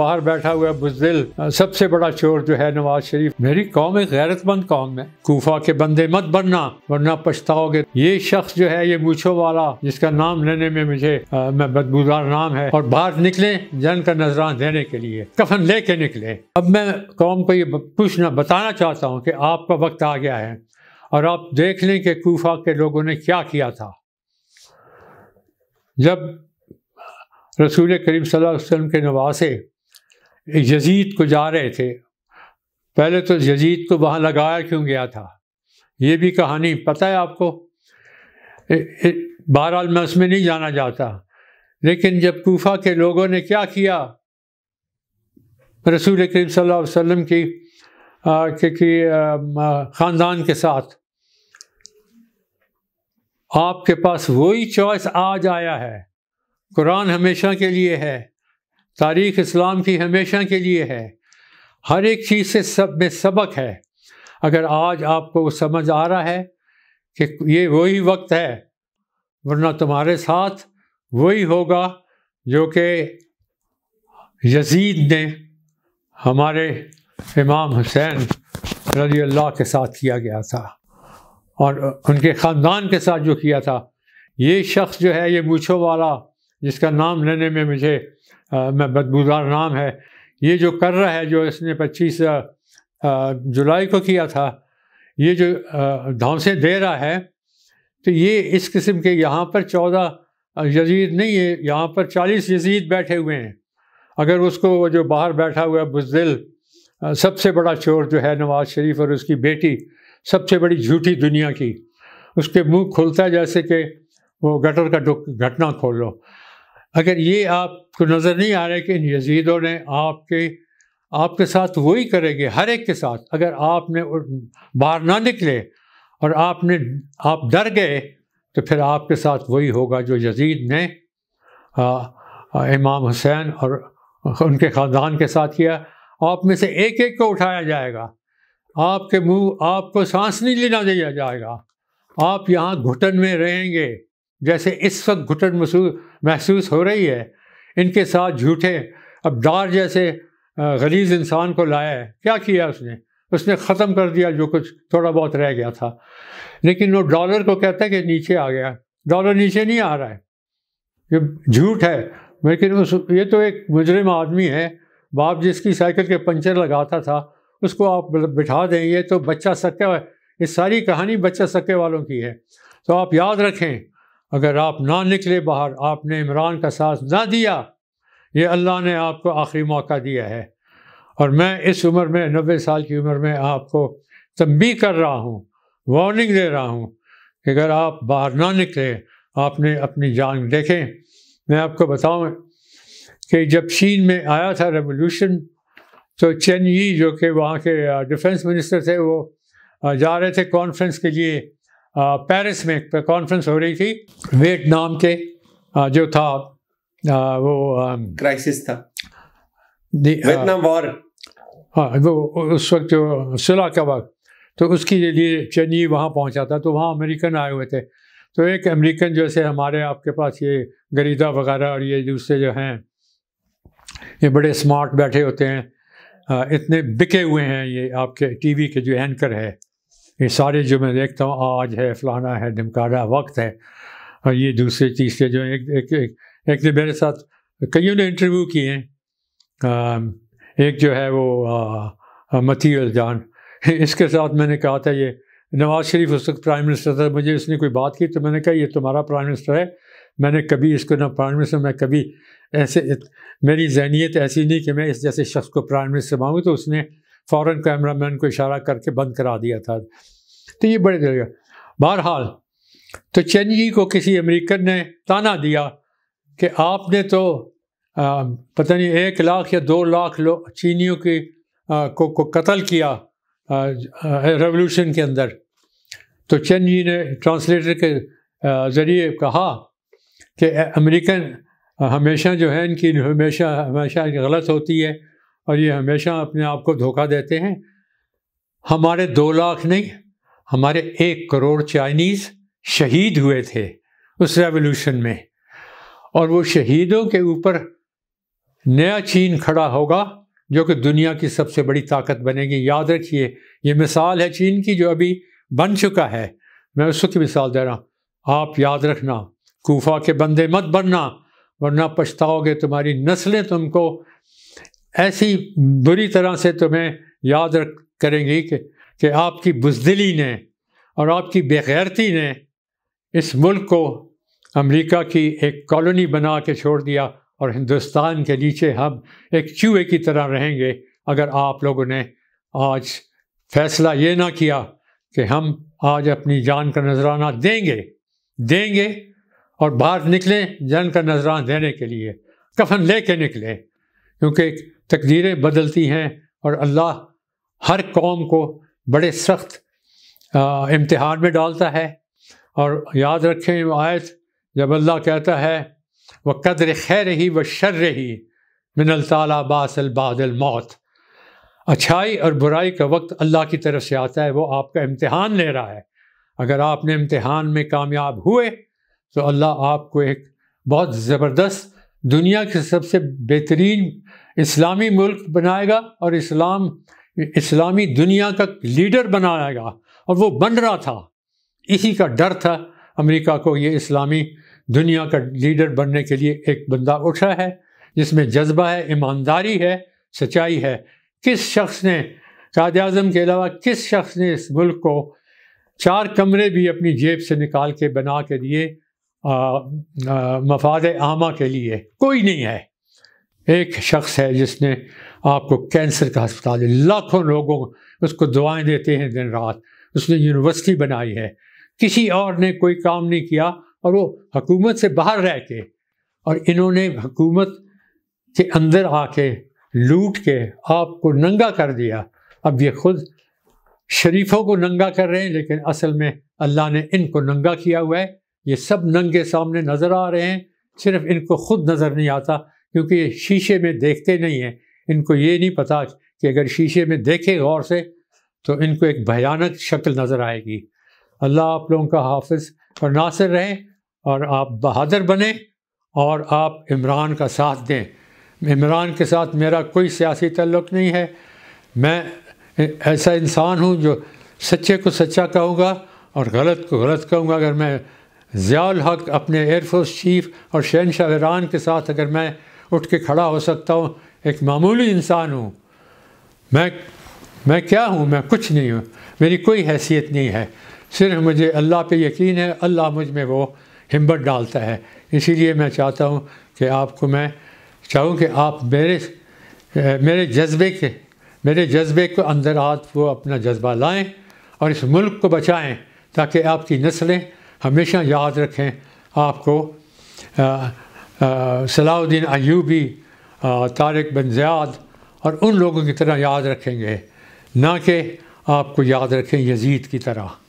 बाहर बैठा हुआ बुजदिल सबसे बड़ा चोर जो है नवाज शरीफ मेरी कौम एक गैरतमंद कौम है कोफा के बंदे मत बनना वरना पछताओगे ये शख्स जो है ये मूछो वाला जिसका नाम लेने में मुझे आ, मैं बदबूदार नाम है और बाहर निकले जन का नजरान देने के लिए कफन लेके निकले अब मैं कौम को ये पूछना बताना चाहता हूँ कि आपका वक्त आ गया है और आप देख लें कि कोफा के लोगों ने क्या किया था जब रसूल करीम सल्लल्लाहु अलैहि वसल्लम के नवासे यजीद को जा रहे थे पहले तो यजीद को वहाँ लगाया क्यों गया था ये भी कहानी पता है आपको बहरहाल मैं उसमें नहीं जाना चाहता लेकिन जब कोफा के लोगों ने क्या किया रसूल करीम सल्लल्लाहु की क्योंकि ख़ानदान के साथ आपके पास वही चॉइस आज आया है कुरान हमेशा के लिए है तारीख इस्लाम की हमेशा के लिए है हर एक चीज़ से सब में सबक है अगर आज आपको समझ आ रहा है कि ये वही वक्त है वरना तुम्हारे साथ वही होगा जो कि यजीद ने हमारे इमाम हुसैन रजी अल्लाह के साथ किया गया था और उनके ख़ानदान के साथ जो किया था ये शख्स जो है ये मूछों वाला जिसका नाम लेने में मुझे में बदबूदार नाम है ये जो कर रहा है जो इसने पच्चीस जुलाई को किया था ये जो धांसें दे रहा है तो ये इस किस्म के यहाँ पर चौदह यजीद नहीं है यहाँ पर चालीस यजीद बैठे हुए हैं अगर उसको वो जो बाहर बैठा हुआ बुजदिल सबसे बड़ा चोर जो है नवाज शरीफ और उसकी बेटी सबसे बड़ी झूठी दुनिया की उसके मुंह खुलता है जैसे कि वो गटर का घटना खोल लो अगर ये आपको नज़र नहीं आ रहा है कि इन यजीदों ने आपके आपके साथ वही करेंगे हर एक के साथ अगर आपने बाहर ना निकले और आपने आप डर गए तो फिर आपके साथ वही होगा जो यजीद ने आ, इमाम हुसैन और उनके ख़ानदान के साथ किया आप में से एक एक को उठाया जाएगा आपके मुंह आपको सांस नहीं लेना दिया जाएगा आप यहाँ घुटन में रहेंगे जैसे इस वक्त घुटन महसूस हो रही है इनके साथ झूठे अब डार जैसे गलीज इंसान को लाया है क्या किया उसने उसने ख़त्म कर दिया जो कुछ थोड़ा बहुत रह गया था लेकिन वो डॉलर को कहता है कि नीचे आ गया डॉलर नीचे नहीं आ रहा है ये झूठ है लेकिन उस ये तो एक मुजरिम आदमी है बाप जिसकी साइकिल के पंचर लगाता था उसको आप बिठा देंगे तो बच्चा सके ये सारी कहानी बच्चा सके वालों की है तो आप याद रखें अगर आप ना निकले बाहर आपने इमरान का साथ ना दिया ये अल्लाह ने आपको आखिरी मौका दिया है और मैं इस उम्र में नबे साल की उम्र में आपको तंबी कर रहा हूँ वार्निंग दे रहा हूँ कि अगर आप बाहर ना निकले आपने अपनी जान देखें मैं आपको बताऊँ कि जब चीन में आया था रेवोल्यूशन तो चेन यी जो कि वहाँ के डिफेंस मिनिस्टर थे वो जा रहे थे कॉन्फ्रेंस के लिए पेरिस में कॉन्फ्रेंस हो रही थी वियतनाम के आ, जो था आ, वो क्राइसिस था वियतनाम वॉर हाँ वो उस वक्त जो सुलह का वक्त तो उसके लिए चनी वहाँ पहुँचा था तो वहाँ अमेरिकन आए हुए थे तो एक अमेरिकन जैसे हमारे आपके पास ये गरीदा वगैरह और ये दूसरे जो हैं ये बड़े स्मार्ट बैठे होते हैं इतने बिके हुए हैं ये आपके टीवी के जो एंकर है ये सारे जो मैं देखता हूँ आज है फलाना है धमकाना वक्त है और ये दूसरे तीसरे जो एक एक एक, एक ने तो मेरे साथ कईयों ने इंटरव्यू किए हैं एक जो है वो मती जान इसके साथ मैंने कहा था ये नवाज़ शरीफ उस वक्त प्राइम मिनिस्टर था मुझे उसने कोई बात की तो मैंने कहा ये तुम्हारा प्राइम मिनिस्टर है मैंने कभी इसको ना प्राइम मिनिस्टर मैं कभी ऐसे मेरी जहनीत ऐसी नहीं कि मैं इस जैसे शख्स को प्राइम मिनिस्टर मांगूँ तो उसने फ़ौर कैमरामैन को इशारा करके बंद करा दिया था तो ये बड़े दिल बहरहाल तो जी को किसी अमेरिकन ने ताना दिया कि आपने तो आ, पता नहीं एक लाख या दो लाख लोग चीनियों की आ, को को कत्ल किया रेवोल्यूशन के अंदर तो चैन जी ने ट्रांसलेटर के ज़रिए कहा कि अमेरिकन हमेशा जो है इनकी हमेशा हमेशा गलत होती है और ये हमेशा अपने आप को धोखा देते हैं हमारे दो लाख नहीं हमारे एक करोड़ चाइनीज़ शहीद हुए थे उस रेवोल्यूशन में और वो शहीदों के ऊपर नया चीन खड़ा होगा जो कि दुनिया की सबसे बड़ी ताकत बनेगी याद रखिए ये मिसाल है चीन की जो अभी बन चुका है मैं उस मिसाल दे रहा हूँ आप याद रखना कोफा के बंदे मत बनना वरना पछताओगे तुम्हारी नस्लें तुमको ऐसी बुरी तरह से तुम्हें याद रख करेंगी कि, कि आपकी बुजदिली ने और आपकी बेगैरती ने इस मुल्क को अमेरिका की एक कॉलोनी बना के छोड़ दिया और हिंदुस्तान के नीचे हम एक चूहे की तरह रहेंगे अगर आप लोगों ने आज फैसला ये ना किया कि हम आज अपनी जान का नजराना देंगे देंगे और बाहर निकलें जान का नजराना देने के लिए कफन ले निकले निकलें क्योंकि तकदीरें बदलती हैं और अल्लाह हर कौम को बड़े सख्त इम्तहान में डालता है और याद रखें आयत जब अल्लाह कहता है वह कदर खै रही व शर रही मिनल ताला बासल बादल मौत अच्छाई और बुराई का वक्त अल्लाह की तरफ से आता है वो आपका इम्तहान ले रहा है अगर आपने इम्तहान में कामयाब हुए तो अल्लाह आपको एक बहुत ज़बरदस्त दुनिया के सबसे बेहतरीन इस्लामी मुल्क बनाएगा और इस्लाम इस्लामी दुनिया का लीडर बनाएगा और वो बन रहा था इसी का डर था अमेरिका को ये इस्लामी दुनिया का लीडर बनने के लिए एक बंदा उठा है जिसमें जज्बा है ईमानदारी है सच्चाई है किस शख्स ने कायद अजम के अलावा किस शख्स ने इस मुल्क को चार कमरे भी अपनी जेब से निकाल के बना के दिए मफाद आमा के लिए कोई नहीं है एक शख्स है जिसने आपको कैंसर का अस्पताल लाखों लोगों उसको दुआएं देते हैं दिन रात उसने यूनिवर्सिटी बनाई है किसी और ने कोई काम नहीं किया और वो हकूमत से बाहर रह के और इन्होंने हकूमत के अंदर आके लूट के आपको नंगा कर दिया अब ये खुद शरीफों को नंगा कर रहे हैं लेकिन असल में अल्लाह ने इनको नंगा किया हुआ है ये सब नंगे सामने नज़र आ रहे हैं सिर्फ इनको खुद नज़र नहीं आता क्योंकि ये शीशे में देखते नहीं हैं इनको ये नहीं पता कि अगर शीशे में देखे गौर से तो इनको एक भयानक शक्ल नज़र आएगी अल्लाह आप लोगों का हाफिज और नासिर रहें और आप बहादुर बने और आप इमरान का साथ दें इमरान के साथ मेरा कोई सियासी तल्लुक नहीं है मैं ऐसा इंसान हूँ जो सच्चे को सच्चा कहूँगा और गलत को गलत कहूँगा अगर मैं ज़ियाल हक अपने एयरफोर्स चीफ और शहनशाह ईरान के साथ अगर मैं उठ के खड़ा हो सकता हूँ एक मामूली इंसान हूँ मैं मैं क्या हूँ मैं कुछ नहीं हूँ मेरी कोई हैसियत नहीं है सिर्फ मुझे अल्लाह पे यकीन है अल्लाह मुझ में वो हिम्मत डालता है इसीलिए मैं चाहता हूँ कि आपको मैं चाहूँ कि आप मेरे मेरे जज्बे के मेरे जज्बे को अंदर हाथ वो अपना जज्बा लाएं और इस मुल्क को बचाएं ताकि आपकी नस्लें हमेशा याद रखें आपको आ, सलाउद्दीन अयूबी तारक बन ज़ियाद और उन लोगों की तरह याद रखेंगे ना कि आपको याद रखें यजीद की तरह